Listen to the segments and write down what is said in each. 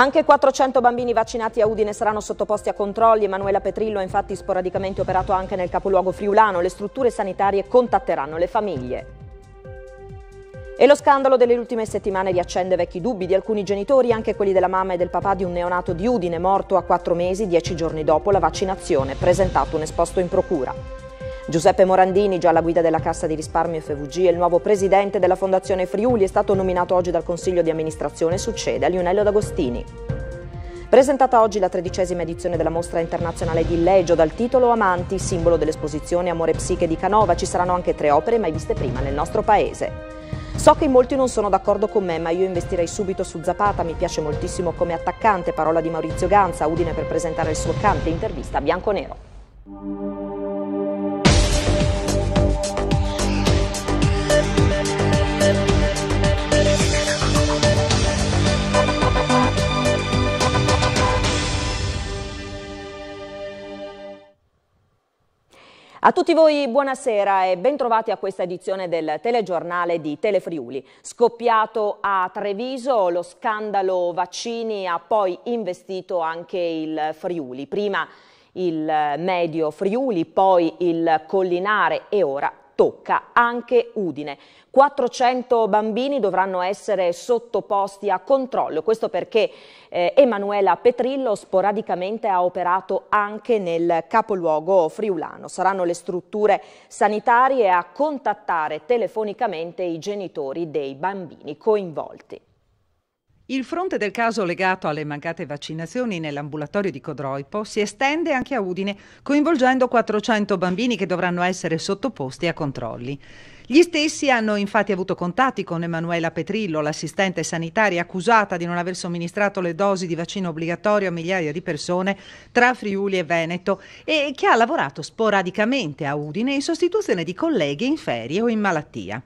Anche 400 bambini vaccinati a Udine saranno sottoposti a controlli. Emanuela Petrillo ha infatti sporadicamente operato anche nel capoluogo friulano. Le strutture sanitarie contatteranno le famiglie. E lo scandalo delle ultime settimane riaccende vecchi dubbi di alcuni genitori, anche quelli della mamma e del papà di un neonato di Udine morto a 4 mesi, 10 giorni dopo la vaccinazione, presentato un esposto in procura. Giuseppe Morandini, già alla guida della Cassa di risparmio FVG e il nuovo presidente della Fondazione Friuli, è stato nominato oggi dal Consiglio di amministrazione e succede a Lionello D'Agostini. Presentata oggi la tredicesima edizione della mostra internazionale di Leggio dal titolo Amanti, simbolo dell'esposizione Amore Psiche di Canova, ci saranno anche tre opere mai viste prima nel nostro paese. So che molti non sono d'accordo con me, ma io investirei subito su Zapata, mi piace moltissimo come attaccante, parola di Maurizio Ganza, Udine per presentare il suo cante intervista bianco-nero. A tutti voi buonasera e bentrovati a questa edizione del telegiornale di Telefriuli. Scoppiato a Treviso, lo scandalo vaccini ha poi investito anche il Friuli. Prima il medio Friuli, poi il collinare e ora tocca anche Udine. 400 bambini dovranno essere sottoposti a controllo, questo perché eh, Emanuela Petrillo sporadicamente ha operato anche nel capoluogo friulano. Saranno le strutture sanitarie a contattare telefonicamente i genitori dei bambini coinvolti. Il fronte del caso legato alle mancate vaccinazioni nell'ambulatorio di Codroipo si estende anche a Udine, coinvolgendo 400 bambini che dovranno essere sottoposti a controlli. Gli stessi hanno infatti avuto contatti con Emanuela Petrillo, l'assistente sanitaria accusata di non aver somministrato le dosi di vaccino obbligatorio a migliaia di persone tra Friuli e Veneto e che ha lavorato sporadicamente a Udine in sostituzione di colleghi in ferie o in malattia.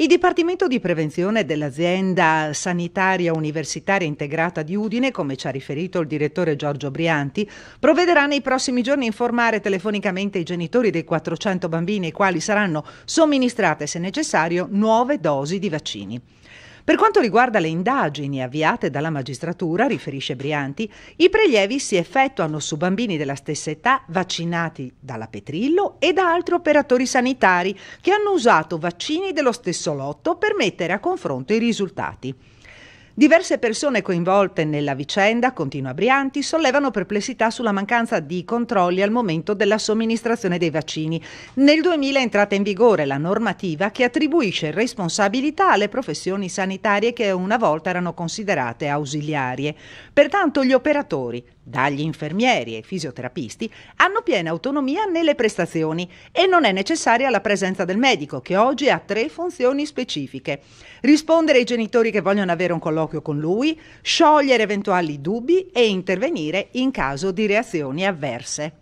Il Dipartimento di Prevenzione dell'azienda sanitaria universitaria integrata di Udine, come ci ha riferito il direttore Giorgio Brianti, provvederà nei prossimi giorni a informare telefonicamente i genitori dei 400 bambini ai quali saranno somministrate, se necessario, nuove dosi di vaccini. Per quanto riguarda le indagini avviate dalla magistratura, riferisce Brianti, i prelievi si effettuano su bambini della stessa età vaccinati dalla Petrillo e da altri operatori sanitari che hanno usato vaccini dello stesso lotto per mettere a confronto i risultati. Diverse persone coinvolte nella vicenda, continua Brianti, sollevano perplessità sulla mancanza di controlli al momento della somministrazione dei vaccini. Nel 2000 è entrata in vigore la normativa che attribuisce responsabilità alle professioni sanitarie che una volta erano considerate ausiliarie. Pertanto gli operatori, dagli infermieri e fisioterapisti, hanno piena autonomia nelle prestazioni e non è necessaria la presenza del medico, che oggi ha tre funzioni specifiche. Rispondere ai genitori che vogliono avere un colloquio con lui, sciogliere eventuali dubbi e intervenire in caso di reazioni avverse.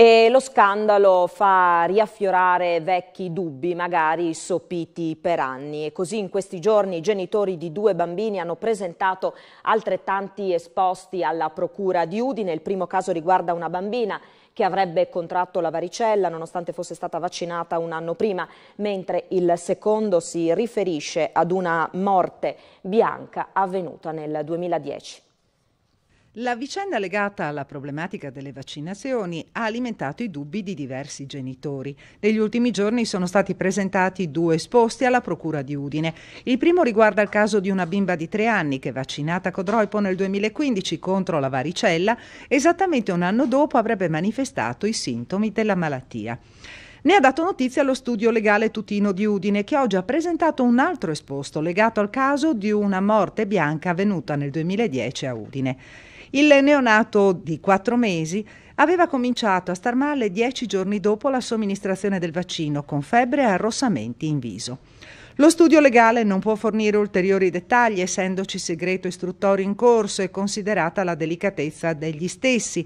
E lo scandalo fa riaffiorare vecchi dubbi, magari sopiti per anni. E così in questi giorni i genitori di due bambini hanno presentato altrettanti esposti alla procura di Udine. Il primo caso riguarda una bambina che avrebbe contratto la varicella nonostante fosse stata vaccinata un anno prima, mentre il secondo si riferisce ad una morte bianca avvenuta nel 2010. La vicenda legata alla problematica delle vaccinazioni ha alimentato i dubbi di diversi genitori. Negli ultimi giorni sono stati presentati due esposti alla Procura di Udine. Il primo riguarda il caso di una bimba di tre anni che, vaccinata con Droipo nel 2015 contro la varicella, esattamente un anno dopo avrebbe manifestato i sintomi della malattia. Ne ha dato notizia lo studio legale Tutino di Udine, che oggi ha presentato un altro esposto legato al caso di una morte bianca avvenuta nel 2010 a Udine. Il neonato di quattro mesi aveva cominciato a star male dieci giorni dopo la somministrazione del vaccino con febbre e arrossamenti in viso. Lo studio legale non può fornire ulteriori dettagli, essendoci segreto istruttorio in corso e considerata la delicatezza degli stessi,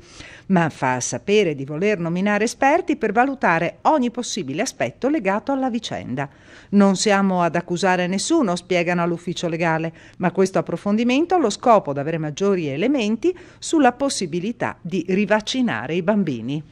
ma fa sapere di voler nominare esperti per valutare ogni possibile aspetto legato alla vicenda. Non siamo ad accusare nessuno, spiegano all'ufficio legale, ma questo approfondimento ha lo scopo di avere maggiori elementi sulla possibilità di rivaccinare i bambini.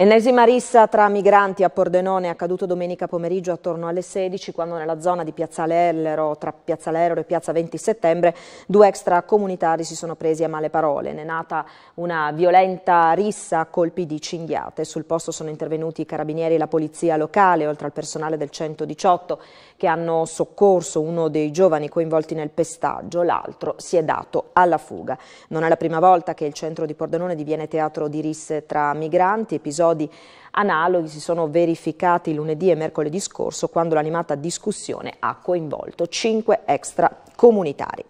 Ennesima rissa tra migranti a Pordenone è accaduto domenica pomeriggio attorno alle 16 quando nella zona di Piazzale Ellero, tra Piazzale Ellero e Piazza 20 settembre, due extracomunitari si sono presi a male parole. Ne è nata una violenta rissa a colpi di cinghiate. Sul posto sono intervenuti i carabinieri e la polizia locale, oltre al personale del 118 che hanno soccorso uno dei giovani coinvolti nel pestaggio, l'altro si è dato alla fuga. Non è la prima volta che il centro di Pordenone diviene teatro di risse tra migranti, episodi analoghi si sono verificati lunedì e mercoledì scorso quando l'animata discussione ha coinvolto cinque extracomunitari.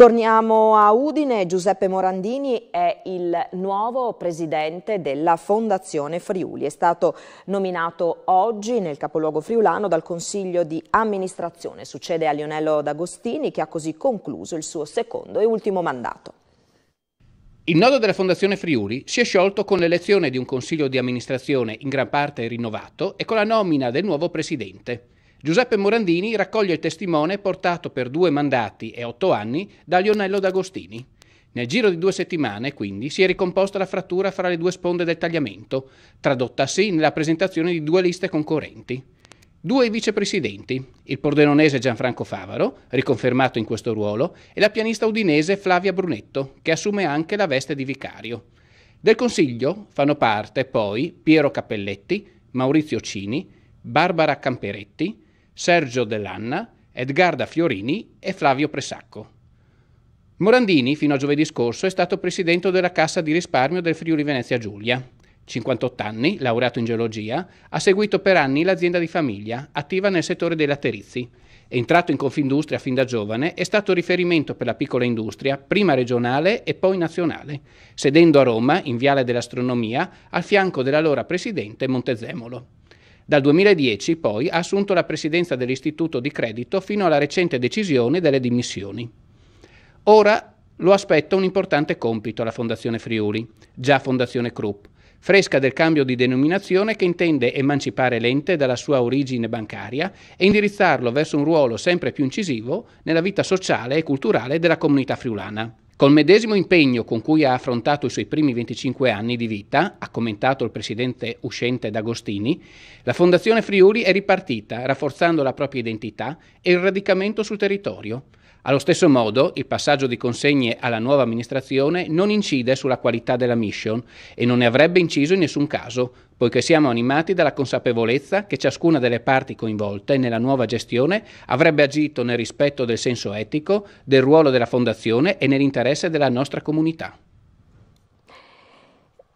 Torniamo a Udine, Giuseppe Morandini è il nuovo presidente della Fondazione Friuli, è stato nominato oggi nel capoluogo friulano dal Consiglio di amministrazione, succede a Lionello D'Agostini che ha così concluso il suo secondo e ultimo mandato. Il nodo della Fondazione Friuli si è sciolto con l'elezione di un consiglio di amministrazione in gran parte rinnovato e con la nomina del nuovo presidente. Giuseppe Morandini raccoglie il testimone portato per due mandati e otto anni da Lionello D'Agostini. Nel giro di due settimane, quindi, si è ricomposta la frattura fra le due sponde del tagliamento, tradotta sì nella presentazione di due liste concorrenti. Due vicepresidenti, il pordenonese Gianfranco Favaro, riconfermato in questo ruolo, e la pianista udinese Flavia Brunetto, che assume anche la veste di vicario. Del Consiglio fanno parte poi Piero Cappelletti, Maurizio Cini, Barbara Camperetti, Sergio Dell'Anna, Edgarda Fiorini e Flavio Presacco. Morandini, fino a giovedì scorso, è stato presidente della Cassa di risparmio del Friuli Venezia Giulia. 58 anni, laureato in geologia, ha seguito per anni l'azienda di famiglia, attiva nel settore dei laterizi. Entrato in Confindustria fin da giovane, è stato riferimento per la piccola industria, prima regionale e poi nazionale, sedendo a Roma, in Viale dell'Astronomia, al fianco dell'allora presidente Montezemolo. Dal 2010 poi ha assunto la presidenza dell'istituto di credito fino alla recente decisione delle dimissioni. Ora lo aspetta un importante compito alla Fondazione Friuli, già Fondazione Krupp, fresca del cambio di denominazione che intende emancipare l'ente dalla sua origine bancaria e indirizzarlo verso un ruolo sempre più incisivo nella vita sociale e culturale della comunità friulana. Col medesimo impegno con cui ha affrontato i suoi primi 25 anni di vita, ha commentato il presidente uscente D'Agostini, la Fondazione Friuli è ripartita, rafforzando la propria identità e il radicamento sul territorio. Allo stesso modo, il passaggio di consegne alla nuova amministrazione non incide sulla qualità della mission e non ne avrebbe inciso in nessun caso, poiché siamo animati dalla consapevolezza che ciascuna delle parti coinvolte nella nuova gestione avrebbe agito nel rispetto del senso etico, del ruolo della Fondazione e nell'interesse della nostra comunità.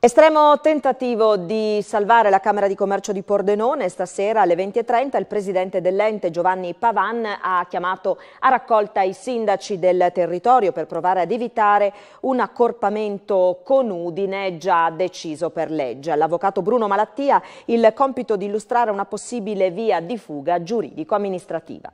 Estremo tentativo di salvare la Camera di Commercio di Pordenone. Stasera alle 20.30 il presidente dell'ente Giovanni Pavan ha chiamato a raccolta i sindaci del territorio per provare ad evitare un accorpamento con Udine già deciso per legge. All'avvocato Bruno Malattia il compito di illustrare una possibile via di fuga giuridico-amministrativa.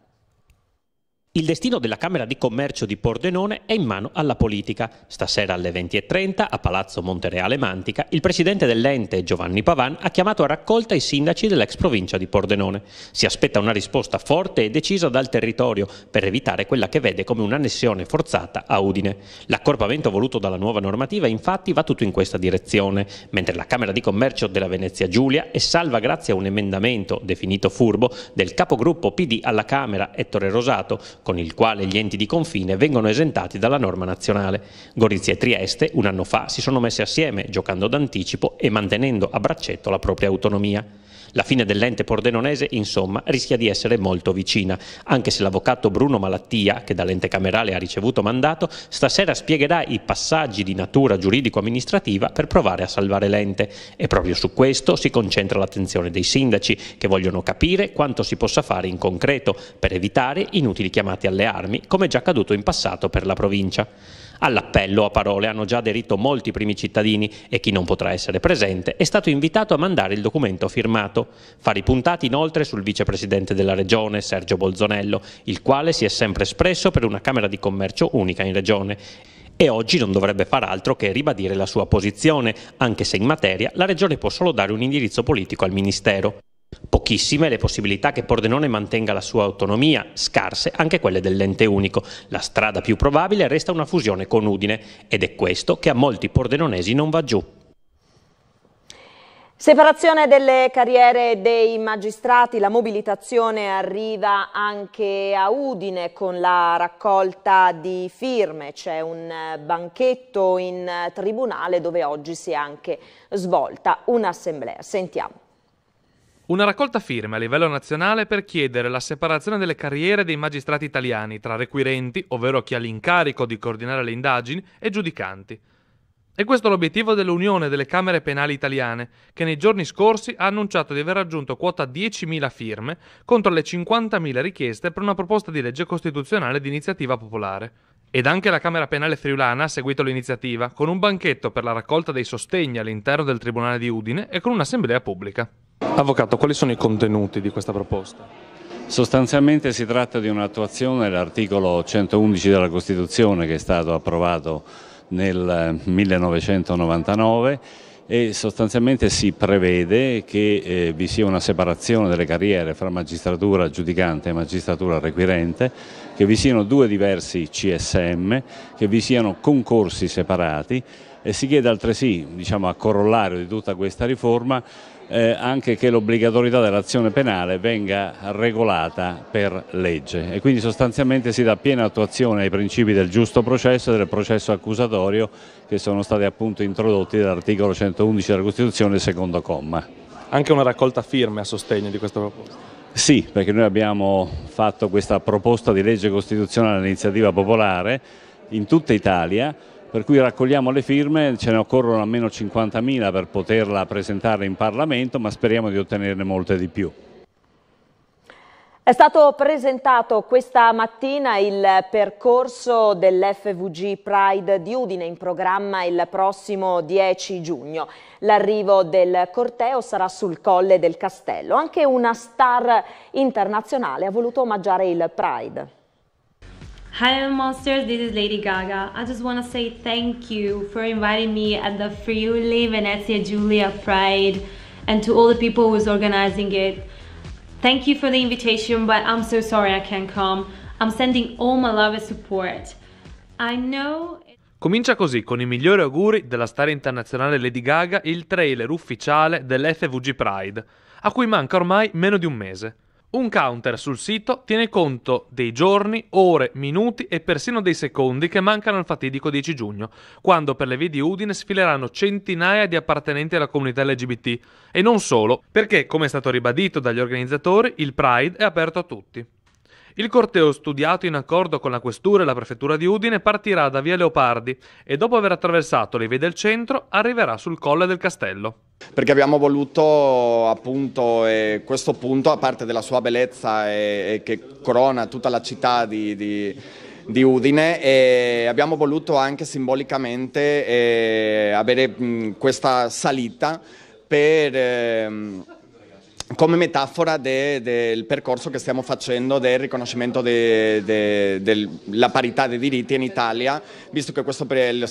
Il destino della Camera di Commercio di Pordenone è in mano alla politica. Stasera alle 20.30 a Palazzo Montereale Mantica il presidente dell'ente Giovanni Pavan ha chiamato a raccolta i sindaci dell'ex provincia di Pordenone. Si aspetta una risposta forte e decisa dal territorio per evitare quella che vede come un'annessione forzata a Udine. L'accorpamento voluto dalla nuova normativa infatti va tutto in questa direzione, mentre la Camera di Commercio della Venezia Giulia è salva grazie a un emendamento, definito furbo, del capogruppo PD alla Camera Ettore Rosato con il quale gli enti di confine vengono esentati dalla norma nazionale. Gorizia e Trieste un anno fa si sono messe assieme giocando d'anticipo e mantenendo a braccetto la propria autonomia. La fine dell'ente pordenonese, insomma, rischia di essere molto vicina, anche se l'avvocato Bruno Malattia, che dall'ente camerale ha ricevuto mandato, stasera spiegherà i passaggi di natura giuridico-amministrativa per provare a salvare l'ente. E proprio su questo si concentra l'attenzione dei sindaci, che vogliono capire quanto si possa fare in concreto per evitare inutili chiamate alle armi, come già accaduto in passato per la provincia. All'appello a parole hanno già aderito molti primi cittadini e chi non potrà essere presente è stato invitato a mandare il documento firmato. Fari puntati inoltre sul vicepresidente della Regione, Sergio Bolzonello, il quale si è sempre espresso per una Camera di Commercio unica in Regione e oggi non dovrebbe far altro che ribadire la sua posizione, anche se in materia la Regione può solo dare un indirizzo politico al Ministero. Pochissime le possibilità che Pordenone mantenga la sua autonomia, scarse anche quelle dell'ente unico. La strada più probabile resta una fusione con Udine ed è questo che a molti pordenonesi non va giù. Separazione delle carriere dei magistrati, la mobilitazione arriva anche a Udine con la raccolta di firme, c'è un banchetto in tribunale dove oggi si è anche svolta un'assemblea. Sentiamo. Una raccolta firme a livello nazionale per chiedere la separazione delle carriere dei magistrati italiani tra requirenti, ovvero chi ha l'incarico di coordinare le indagini, e giudicanti. E questo è l'obiettivo dell'Unione delle Camere Penali Italiane, che nei giorni scorsi ha annunciato di aver raggiunto quota 10.000 firme contro le 50.000 richieste per una proposta di legge costituzionale di iniziativa popolare. Ed anche la Camera Penale Friulana ha seguito l'iniziativa, con un banchetto per la raccolta dei sostegni all'interno del Tribunale di Udine e con un'assemblea pubblica. Avvocato, quali sono i contenuti di questa proposta? Sostanzialmente si tratta di un'attuazione dell'articolo 111 della Costituzione che è stato approvato nel 1999 eh, e sostanzialmente si prevede che eh, vi sia una separazione delle carriere fra magistratura giudicante e magistratura requirente, che vi siano due diversi CSM, che vi siano concorsi separati e si chiede altresì, diciamo, a corollario di tutta questa riforma, eh, anche che l'obbligatorietà dell'azione penale venga regolata per legge e quindi sostanzialmente si dà piena attuazione ai principi del giusto processo e del processo accusatorio che sono stati appunto introdotti dall'articolo 111 della Costituzione secondo comma. Anche una raccolta firme a sostegno di questa proposta? Sì, perché noi abbiamo fatto questa proposta di legge costituzionale all'iniziativa popolare in tutta Italia per cui raccogliamo le firme, ce ne occorrono almeno 50.000 per poterla presentare in Parlamento, ma speriamo di ottenerne molte di più. È stato presentato questa mattina il percorso dell'FVG Pride di Udine in programma il prossimo 10 giugno. L'arrivo del corteo sarà sul Colle del Castello. Anche una star internazionale ha voluto omaggiare il Pride. Hi Monsters, this is Lady Gaga. I just want to say thank you for inviting me at the Free Live Venezia Giulia Pride and to all the people who's organizing it. Thank you for the invitation, but I'm so sorry I can't come. I'm sending all my love and support. I know... Comincia così con i migliori auguri della star internazionale Lady Gaga il trailer ufficiale dell'FVG Pride, a cui manca ormai meno di un mese. Un counter sul sito tiene conto dei giorni, ore, minuti e persino dei secondi che mancano al fatidico 10 giugno, quando per le vie di Udine sfileranno centinaia di appartenenti alla comunità LGBT. E non solo, perché, come è stato ribadito dagli organizzatori, il Pride è aperto a tutti. Il corteo, studiato in accordo con la questura e la prefettura di Udine, partirà da via Leopardi e dopo aver attraversato le vie del centro arriverà sul colle del castello. Perché abbiamo voluto appunto eh, questo punto, a parte della sua bellezza e, e che corona tutta la città di, di di Udine e abbiamo voluto anche simbolicamente eh, avere mh, questa salita per... Eh, come metafora del de, de percorso che stiamo facendo del riconoscimento della parità dei diritti in Italia, visto che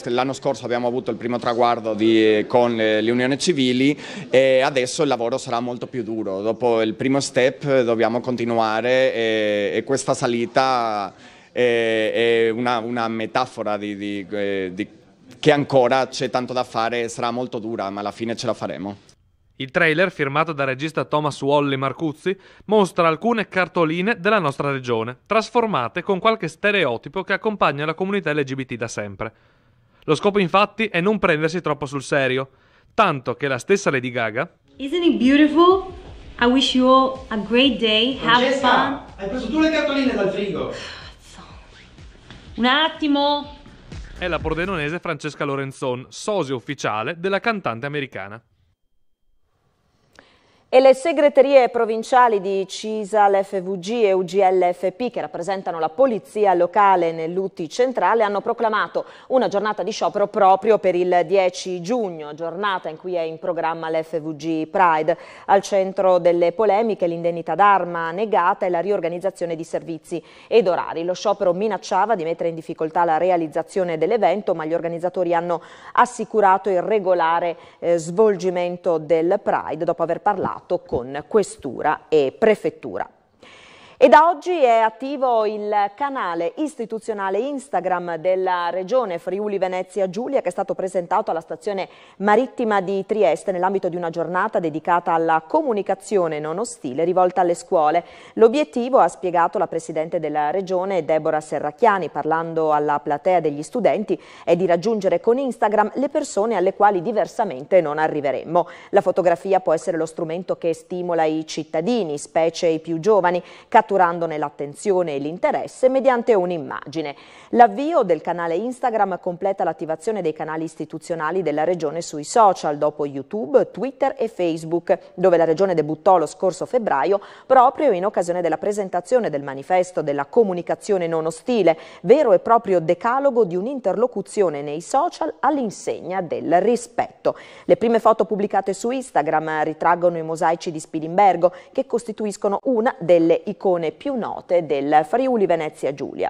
l'anno scorso abbiamo avuto il primo traguardo di, con le, le, unioni civili e adesso il lavoro sarà molto più duro. Dopo il primo step dobbiamo continuare e, e questa salita è, è una, una, metafora di, di, eh, che ancora c'è tanto da fare e sarà molto dura, ma alla fine ce la faremo. Il trailer, firmato dal regista Thomas Wally Marcuzzi, mostra alcune cartoline della nostra regione, trasformate con qualche stereotipo che accompagna la comunità LGBT da sempre. Lo scopo infatti è non prendersi troppo sul serio, tanto che la stessa Lady Gaga Isn't it beautiful? I wish you all a great day. Have Francesca, fun. Hai preso tu le cartoline dal frigo. Un attimo. È la pordenonese Francesca Lorenzon, sosia ufficiale della cantante americana. E le segreterie provinciali di CISAL, FVG e UGL-FP, che rappresentano la polizia locale nell'UTI centrale, hanno proclamato una giornata di sciopero proprio per il 10 giugno, giornata in cui è in programma l'FVG Pride. Al centro delle polemiche l'indennità d'arma negata e la riorganizzazione di servizi ed orari. Lo sciopero minacciava di mettere in difficoltà la realizzazione dell'evento, ma gli organizzatori hanno assicurato il regolare eh, svolgimento del Pride dopo aver parlato articolato con questura e prefettura. E da oggi è attivo il canale istituzionale Instagram della Regione Friuli Venezia Giulia che è stato presentato alla stazione marittima di Trieste nell'ambito di una giornata dedicata alla comunicazione non ostile rivolta alle scuole. L'obiettivo, ha spiegato la Presidente della Regione Deborah Serracchiani parlando alla platea degli studenti, è di raggiungere con Instagram le persone alle quali diversamente non arriveremmo. La fotografia può essere lo strumento che stimola i cittadini, specie i più giovani, catturandone l'attenzione e l'interesse mediante un'immagine. L'avvio del canale Instagram completa l'attivazione dei canali istituzionali della Regione sui social dopo YouTube, Twitter e Facebook, dove la Regione debuttò lo scorso febbraio proprio in occasione della presentazione del manifesto della comunicazione non ostile, vero e proprio decalogo di un'interlocuzione nei social all'insegna del rispetto. Le prime foto pubblicate su Instagram ritraggono i mosaici di Spilimbergo che costituiscono una delle icone zone più note del Friuli Venezia Giulia.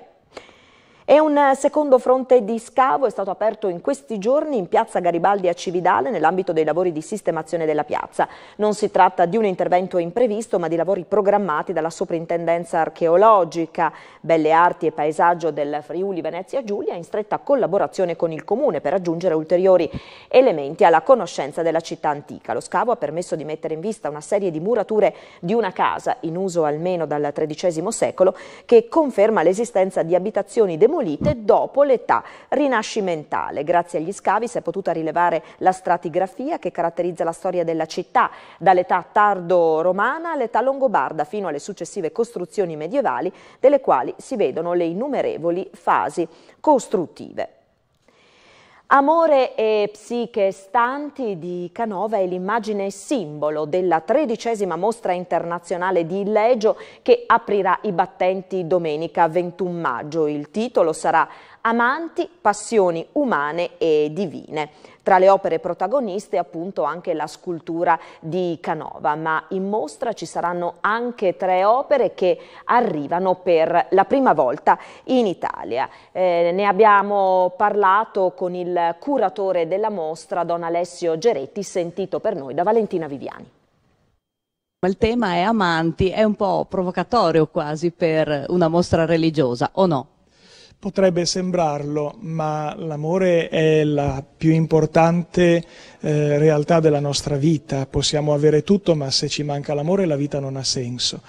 E un eh, secondo fronte di scavo è stato aperto in questi giorni in piazza Garibaldi a Cividale nell'ambito dei lavori di sistemazione della piazza. Non si tratta di un intervento imprevisto ma di lavori programmati dalla Soprintendenza Archeologica, Belle Arti e Paesaggio del Friuli Venezia Giulia in stretta collaborazione con il Comune per aggiungere ulteriori elementi alla conoscenza della città antica. Lo scavo ha permesso di mettere in vista una serie di murature di una casa in uso almeno dal XIII secolo che conferma l'esistenza di abitazioni demolite demolite dopo l'età rinascimentale. Grazie agli scavi si è potuta rilevare la stratigrafia che caratterizza la storia della città dall'età tardo-romana all'età longobarda fino alle successive costruzioni medievali delle quali si vedono le innumerevoli fasi costruttive. Amore e psiche stanti di Canova è l'immagine simbolo della tredicesima mostra internazionale di Illegio che aprirà i battenti domenica 21 maggio. Il titolo sarà amanti, passioni umane e divine. Tra le opere protagoniste appunto anche la scultura di Canova, ma in mostra ci saranno anche tre opere che arrivano per la prima volta in Italia. Eh, ne abbiamo parlato con il curatore della mostra, Don Alessio Geretti, sentito per noi da Valentina Viviani. Il tema è amanti, è un po' provocatorio quasi per una mostra religiosa, o no? Potrebbe sembrarlo, ma l'amore è la più importante eh, realtà della nostra vita. Possiamo avere tutto, ma se ci manca l'amore la vita non ha senso.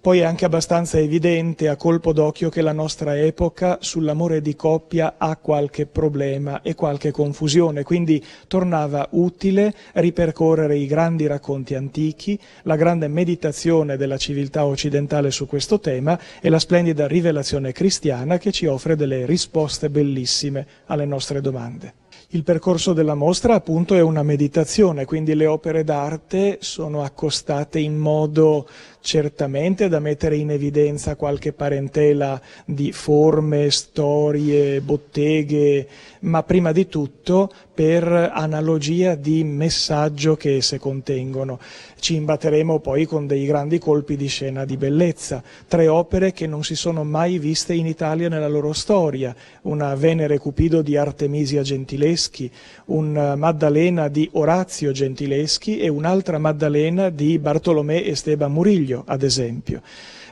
Poi è anche abbastanza evidente a colpo d'occhio che la nostra epoca sull'amore di coppia ha qualche problema e qualche confusione, quindi tornava utile ripercorrere i grandi racconti antichi, la grande meditazione della civiltà occidentale su questo tema e la splendida rivelazione cristiana che ci offre delle risposte bellissime alle nostre domande. Il percorso della mostra appunto è una meditazione, quindi le opere d'arte sono accostate in modo certamente da mettere in evidenza qualche parentela di forme, storie, botteghe, ma prima di tutto per analogia di messaggio che esse contengono. Ci imbatteremo poi con dei grandi colpi di scena di bellezza, tre opere che non si sono mai viste in Italia nella loro storia, una Venere Cupido di Artemisia Gentileschi, una Maddalena di Orazio Gentileschi e un'altra Maddalena di Bartolomé Esteban Murillo Verrocchio, ad esempio.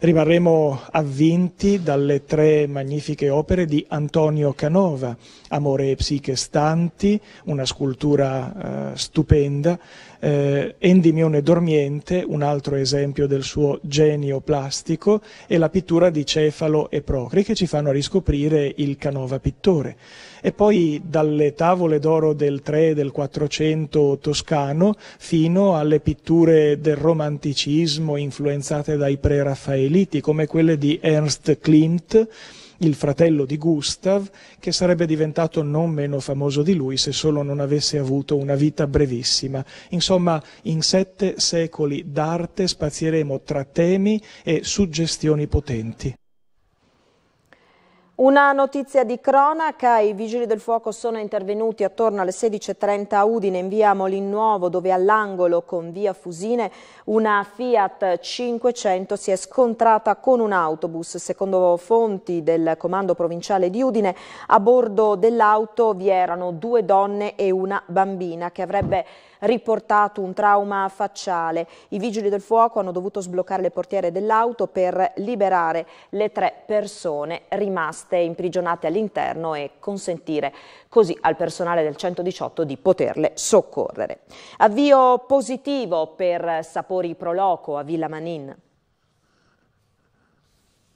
Rimarremo avvinti dalle tre magnifiche opere di Antonio Canova, Amore e psiche stanti, una scultura eh, stupenda, eh, Endimione dormiente, un altro esempio del suo genio plastico, e la pittura di Cefalo e Procri che ci fanno riscoprire il Canova pittore. E poi dalle tavole d'oro del 3 e del 400 toscano fino alle pitture del romanticismo influenzate dai preraffaeliti, come quelle di Ernst Klimt, il fratello di Gustav, che sarebbe diventato non meno famoso di lui se solo non avesse avuto una vita brevissima. Insomma, in sette secoli d'arte spazieremo tra temi e suggestioni potenti. Una notizia di cronaca, i vigili del fuoco sono intervenuti attorno alle 16.30 a Udine in via Molin Nuovo dove all'angolo con via Fusine una Fiat 500 si è scontrata con un autobus. Secondo fonti del comando provinciale di Udine a bordo dell'auto vi erano due donne e una bambina che avrebbe riportato un trauma facciale. I vigili del fuoco hanno dovuto sbloccare le portiere dell'auto per liberare le tre persone rimaste imprigionate all'interno e consentire così al personale del 118 di poterle soccorrere. Avvio positivo per Sapori Proloco a Villa Manin.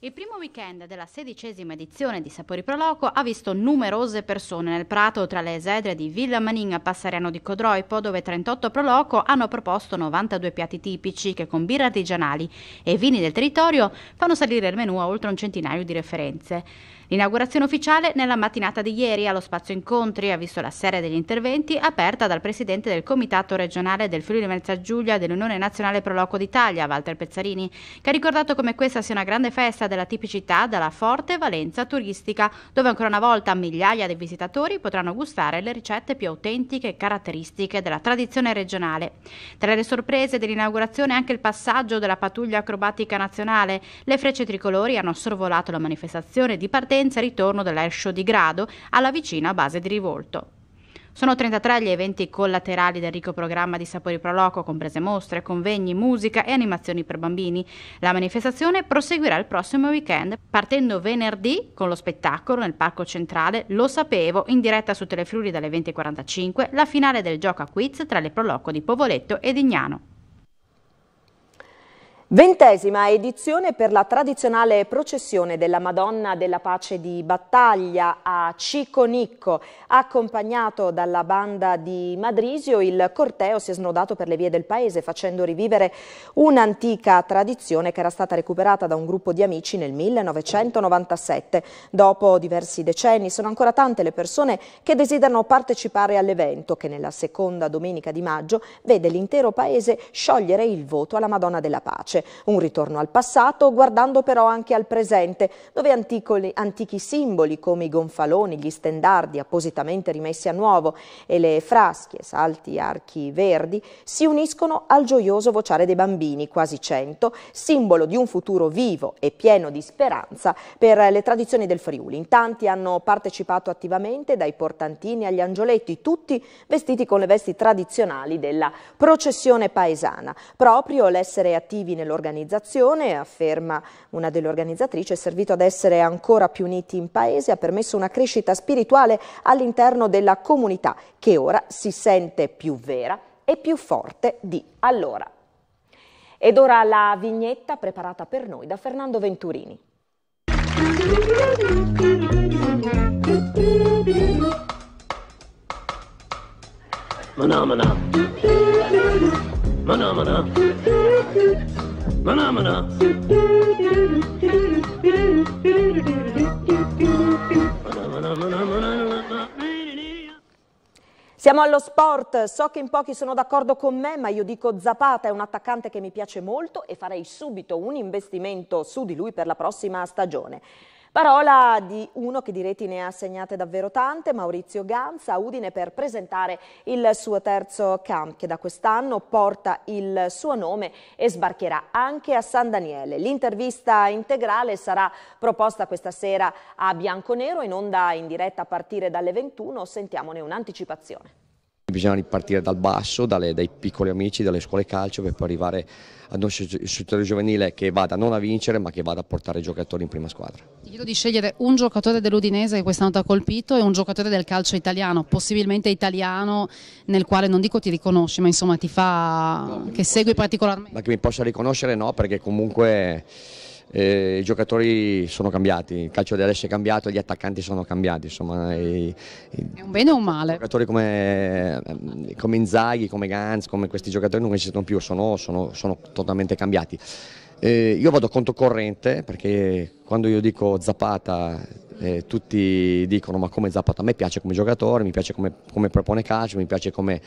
Il primo weekend della sedicesima edizione di Sapori Proloco ha visto numerose persone nel prato tra le esedre di Villa Manin a Passariano di Codroipo, dove 38 Proloco hanno proposto 92 piatti tipici che con birre artigianali e vini del territorio fanno salire il menù a oltre un centinaio di referenze. L'inaugurazione ufficiale nella mattinata di ieri allo spazio incontri ha visto la serie degli interventi aperta dal presidente del Comitato regionale del Friuli Venezia Giulia dell'Unione Nazionale Pro Loco d'Italia, Walter Pezzarini, che ha ricordato come questa sia una grande festa della tipicità dalla forte valenza turistica, dove ancora una volta migliaia di visitatori potranno gustare le ricette più autentiche e caratteristiche della tradizione regionale. Tra le sorprese dell'inaugurazione anche il passaggio della pattuglia acrobatica nazionale, le frecce tricolori hanno sorvolato la manifestazione di partenza partenza e ritorno dall'Escio di Grado alla vicina base di Rivolto. Sono 33 gli eventi collaterali del ricco programma di Sapori Proloco, comprese mostre, convegni, musica e animazioni per bambini. La manifestazione proseguirà il prossimo weekend, partendo venerdì con lo spettacolo nel Parco Centrale Lo Sapevo, in diretta su Telefriuli dalle 20.45, la finale del gioco a quiz tra le Proloco di Povoletto e Dignano. Ventesima edizione per la tradizionale processione della Madonna della Pace di Battaglia a Ciconicco. Accompagnato dalla banda di Madrisio, il corteo si è snodato per le vie del paese facendo rivivere un'antica tradizione che era stata recuperata da un gruppo di amici nel 1997. Dopo diversi decenni sono ancora tante le persone che desiderano partecipare all'evento che nella seconda domenica di maggio vede l'intero paese sciogliere il voto alla Madonna della Pace invece un ritorno al passato, guardando però anche al presente, dove anticoli, antichi simboli come i gonfaloni, gli stendardi appositamente rimessi a nuovo e le fraschie, salti, archi verdi, si uniscono al gioioso vociare dei bambini, quasi cento, simbolo di un futuro vivo e pieno di speranza per le tradizioni del Friuli. In tanti hanno partecipato attivamente, dai portantini agli angioletti, tutti vestiti con le vesti tradizionali della processione paesana. Proprio l'essere attivi nello L'organizzazione, afferma una delle organizzatrici, è servito ad essere ancora più uniti in paese, ha permesso una crescita spirituale all'interno della comunità che ora si sente più vera e più forte di allora. Ed ora la vignetta preparata per noi da Fernando Venturini. Manamana. Manamana. Phenomena. Siamo allo sport, so che in pochi sono d'accordo con me, ma io dico Zapata è un attaccante che mi piace molto e farei subito un investimento su di lui per la prossima stagione. Parola di uno che di reti ne ha segnate davvero tante, Maurizio Ganza, Udine per presentare il suo terzo camp che da quest'anno porta il suo nome e sbarcherà anche a San Daniele. L'intervista integrale sarà proposta questa sera a Bianconero in onda in diretta a partire dalle 21, sentiamone un'anticipazione. Bisogna ripartire dal basso, dalle, dai piccoli amici, dalle scuole calcio per poi arrivare ad un settore giovanile che vada non a vincere ma che vada a portare giocatori in prima squadra. Ti chiedo di scegliere un giocatore dell'Udinese che quest'anno ti ha colpito e un giocatore del calcio italiano, possibilmente italiano, nel quale non dico ti riconosci ma insomma ti fa... No, che segui posso... particolarmente. Ma che mi possa riconoscere no perché comunque eh, i giocatori sono cambiati, il calcio di adesso è cambiato, gli attaccanti sono cambiati, insomma. E, è un bene o un male? I Giocatori come, ehm, come Inzaghi, come Ganz, come questi giocatori non esistono più, sono, sono, sono totalmente cambiati. Eh, io vado corrente perché quando io dico Zapata eh, tutti dicono ma come Zapata a me piace come giocatore, mi piace come, come propone calcio, mi piace come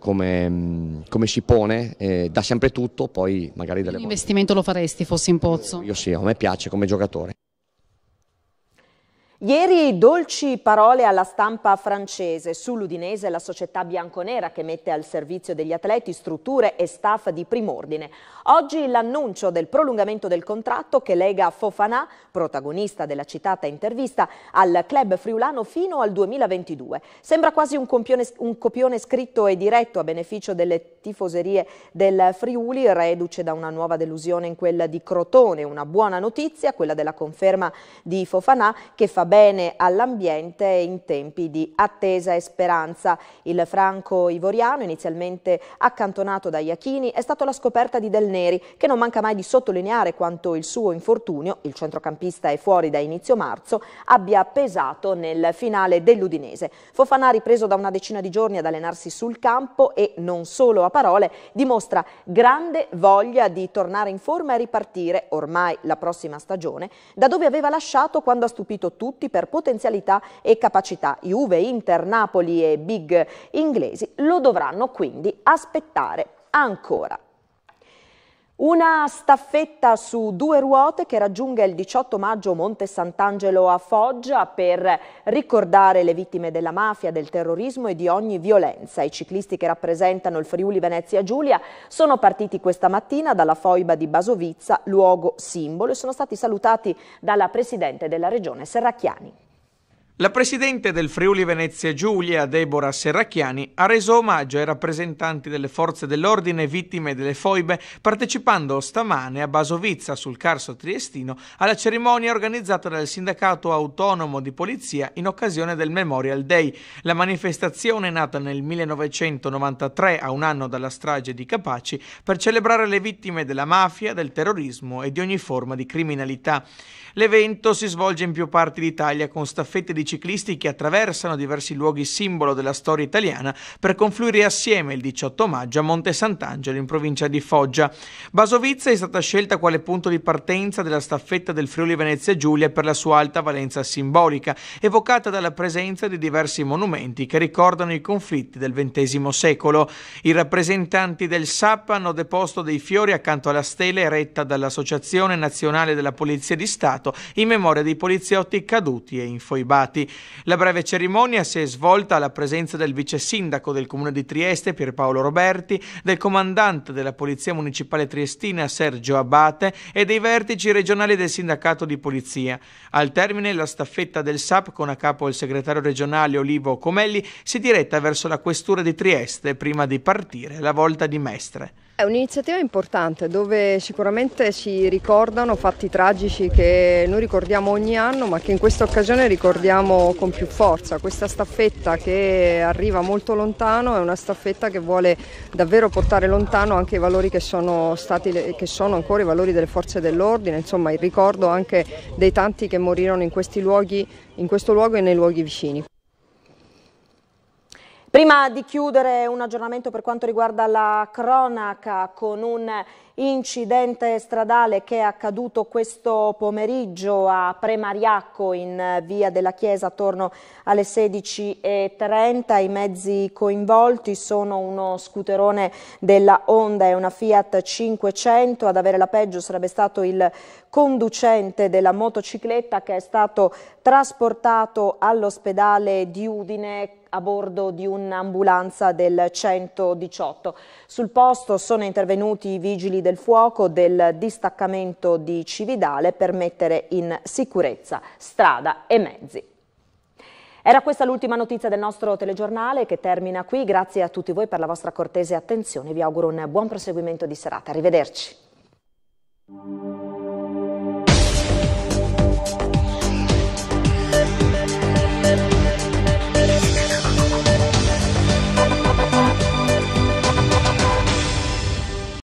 come, come pone, eh, dà sempre tutto, poi magari delle volte. L'investimento lo faresti fossi in pozzo? io sì, a me piace come giocatore. Ieri dolci parole alla stampa francese. Sull'Udinese la società bianconera che mette al servizio degli atleti strutture e staff di prim'ordine. Oggi l'annuncio del prolungamento del contratto che lega Fofanà, protagonista della citata intervista, al club friulano fino al 2022. Sembra quasi un, compione, un copione scritto e diretto a beneficio delle tifoserie del Friuli, reduce da una nuova delusione in quella di Crotone. Una buona notizia, quella della conferma di Fofanà, che fa bene all'ambiente in tempi di attesa e speranza. Il franco-ivoriano, inizialmente accantonato da Iachini, è stato la scoperta di Del Neri, che non manca mai di sottolineare quanto il suo infortunio, il centrocampista è fuori da inizio marzo, abbia pesato nel finale dell'Udinese. Fofana, ripreso da una decina di giorni ad allenarsi sul campo e non solo a parole, dimostra grande voglia di tornare in forma e ripartire, ormai la prossima stagione, da dove aveva lasciato quando ha stupito tutti tutti per potenzialità e capacità. Juve, Inter, Napoli e Big inglesi lo dovranno quindi aspettare ancora. Una staffetta su due ruote che raggiunge il 18 maggio Monte Sant'Angelo a Foggia per ricordare le vittime della mafia, del terrorismo e di ogni violenza. I ciclisti che rappresentano il Friuli Venezia Giulia sono partiti questa mattina dalla foiba di Basovizza, luogo simbolo, e sono stati salutati dalla Presidente della Regione Serracchiani. La presidente del Friuli Venezia Giulia, Deborah Serracchiani, ha reso omaggio ai rappresentanti delle forze dell'ordine vittime delle foibe partecipando stamane a Basovizza sul Carso Triestino alla cerimonia organizzata dal Sindacato Autonomo di Polizia in occasione del Memorial Day. La manifestazione, nata nel 1993 a un anno dalla strage di Capaci, per celebrare le vittime della mafia, del terrorismo e di ogni forma di criminalità. L'evento si svolge in più parti d'Italia con staffette di ciclisti che attraversano diversi luoghi simbolo della storia italiana per confluire assieme il 18 maggio a Monte Sant'Angelo in provincia di Foggia. Basovizza è stata scelta quale punto di partenza della staffetta del Friuli Venezia Giulia per la sua alta valenza simbolica, evocata dalla presenza di diversi monumenti che ricordano i conflitti del XX secolo. I rappresentanti del SAP hanno deposto dei fiori accanto alla stela eretta dall'Associazione Nazionale della Polizia di Stato in memoria dei poliziotti caduti e infoibati. Prati. La breve cerimonia si è svolta alla presenza del vice sindaco del comune di Trieste Pierpaolo Roberti, del comandante della Polizia Municipale Triestina Sergio Abate e dei vertici regionali del sindacato di polizia. Al termine la staffetta del SAP con a capo il segretario regionale Olivo Comelli si diretta verso la questura di Trieste prima di partire la volta di Mestre. È un'iniziativa importante dove sicuramente si ricordano fatti tragici che noi ricordiamo ogni anno ma che in questa occasione ricordiamo con più forza. Questa staffetta che arriva molto lontano è una staffetta che vuole davvero portare lontano anche i valori che sono, stati, che sono ancora i valori delle forze dell'ordine, insomma il ricordo anche dei tanti che morirono in questi luoghi, in questo luogo e nei luoghi vicini. Prima di chiudere un aggiornamento per quanto riguarda la cronaca con un incidente stradale che è accaduto questo pomeriggio a Premariacco in via della Chiesa attorno alle 16.30. I mezzi coinvolti sono uno scooterone della Honda e una Fiat 500. Ad avere la peggio sarebbe stato il conducente della motocicletta che è stato trasportato all'ospedale di Udine a bordo di un'ambulanza del 118. Sul posto sono intervenuti i vigili del fuoco del distaccamento di Cividale per mettere in sicurezza strada e mezzi. Era questa l'ultima notizia del nostro telegiornale che termina qui. Grazie a tutti voi per la vostra cortese attenzione. Vi auguro un buon proseguimento di serata. Arrivederci.